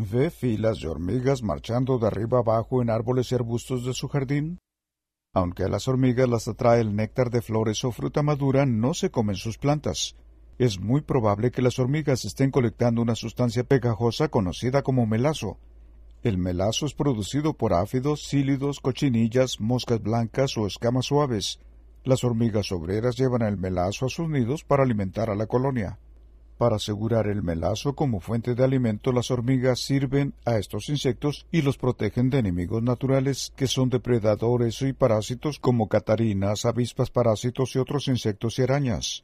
Ve filas de hormigas marchando de arriba abajo en árboles y arbustos de su jardín. Aunque a las hormigas las atrae el néctar de flores o fruta madura, no se comen sus plantas. Es muy probable que las hormigas estén colectando una sustancia pegajosa conocida como melazo. El melazo es producido por áfidos, sílidos, cochinillas, moscas blancas o escamas suaves. Las hormigas obreras llevan el melazo a sus nidos para alimentar a la colonia. Para asegurar el melazo como fuente de alimento, las hormigas sirven a estos insectos y los protegen de enemigos naturales que son depredadores y parásitos como catarinas, avispas, parásitos y otros insectos y arañas.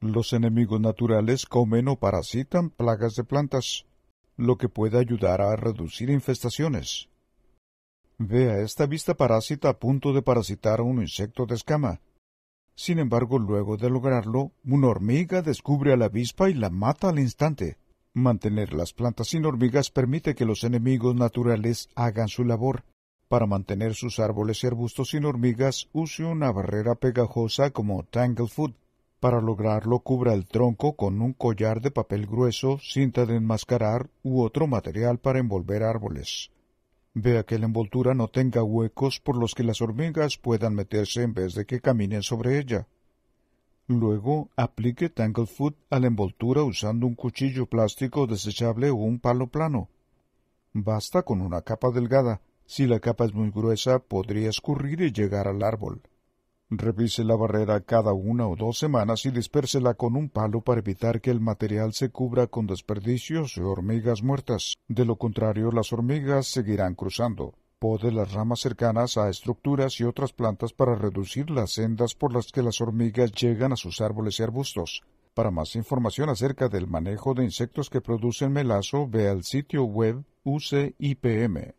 Los enemigos naturales comen o parasitan plagas de plantas, lo que puede ayudar a reducir infestaciones. Vea esta vista parásita a punto de parasitar a un insecto de escama. Sin embargo, luego de lograrlo, una hormiga descubre a la avispa y la mata al instante. Mantener las plantas sin hormigas permite que los enemigos naturales hagan su labor. Para mantener sus árboles y arbustos sin hormigas, use una barrera pegajosa como Tanglefoot. Para lograrlo, cubra el tronco con un collar de papel grueso, cinta de enmascarar u otro material para envolver árboles. Vea que la envoltura no tenga huecos por los que las hormigas puedan meterse en vez de que caminen sobre ella. Luego, aplique Tanglefoot a la envoltura usando un cuchillo plástico desechable o un palo plano. Basta con una capa delgada. Si la capa es muy gruesa, podría escurrir y llegar al árbol. Revise la barrera cada una o dos semanas y dispérsela con un palo para evitar que el material se cubra con desperdicios o hormigas muertas. De lo contrario, las hormigas seguirán cruzando. Pode las ramas cercanas a estructuras y otras plantas para reducir las sendas por las que las hormigas llegan a sus árboles y arbustos. Para más información acerca del manejo de insectos que producen melazo, ve al sitio web UCIPM.